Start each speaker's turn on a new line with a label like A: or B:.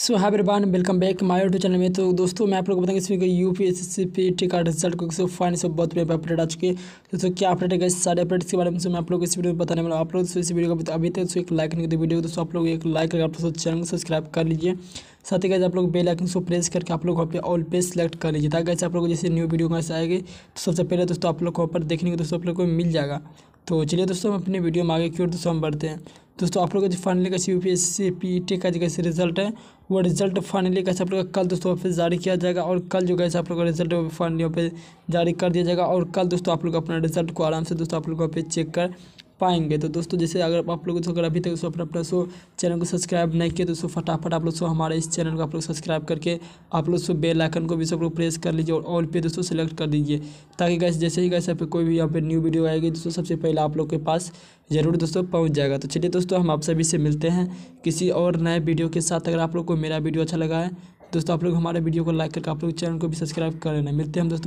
A: सो है बान welcome back my YouTube channel में तो दोस्तों मैं आप लोगों को बताऊंगा इसमें U P S C P T का रिजल्ट को सो बहुत बड़े अपडेट आ चुके हैं दोस्तों क्या अपडेट है इस सारे अपडेट्स के बारे में तो मैं आप लोग को इस वीडियो में बताने वाला आप लोग तो इस वीडियो को अभी तक तो एक लाइक नहीं करती वीडियो को दोस्तों आप लोग एक लाइक करके आप लोग चैनल को सब्सक्राइब कर लीजिए साथ ही कैसे आप लोग बेल आइकन को प्रेस करके आप लोग वहाँ पे ऑल पे सेलेक्ट कर लीजिए ताकि आप लोग जैसे न्यू वीडियो कहाँ से आएगी तो सबसे पहले दोस्तों आप लोग को वहाँ पर देखने को दोस्तों आप लोग को मिल जाएगा तो चलिए दोस्तों हम अपने वीडियो में आगे की ओर दोस्तों हम बढ़ते हैं दोस्तों आप लोग का जो फाइनली कैसे U P S C P T का जो कैसे रिजल्ट है वो रिजल्ट फाइनली कैसे आप लोग का कल दोस्तों वहाँ पर जारी किया जाएगा और कल जो कैसे आप लोग का रिजल्ट है वो फाइनली वहाँ पे जारी कर दिया जाएगा और कल दोस्तों आप लोग अपना रिजल्ट को आराम से दोस्तों आप लोग वहाँ पे चेक कर पाएंगे तो दोस्तों जैसे अगर आप लोग अगर अभी तक सो अपना सो चैनल को सब्सक्राइब नहीं किए तो सो फटाफट आप लोग सो हमारे इस चैनल को आप लोग सब्सक्राइब करके आप लोग सो बेल आइकन को भी सब लोग प्रेस कर लीजिए और ऑल पे दोस्तों सेलेक्ट कर दीजिए ताकि गैस जैसे ही गैस आप कोई भी यहाँ पर न्यू वीडियो आएगी दोस्तों सबसे पहले आप लोग के पास ज़रूर दोस्तों पहुँच जाएगा तो चलिए दोस्तों हम आप सभी से मिलते हैं किसी और नए वीडियो के साथ अगर आप लोग को मेरा वीडियो अच्छा लगा है दोस्तों आप लोग हमारे वीडियो को लाइक करके आप लोग चैनल को भी सब्सक्राइब कर लेना मिलते हैं हम दोस्तों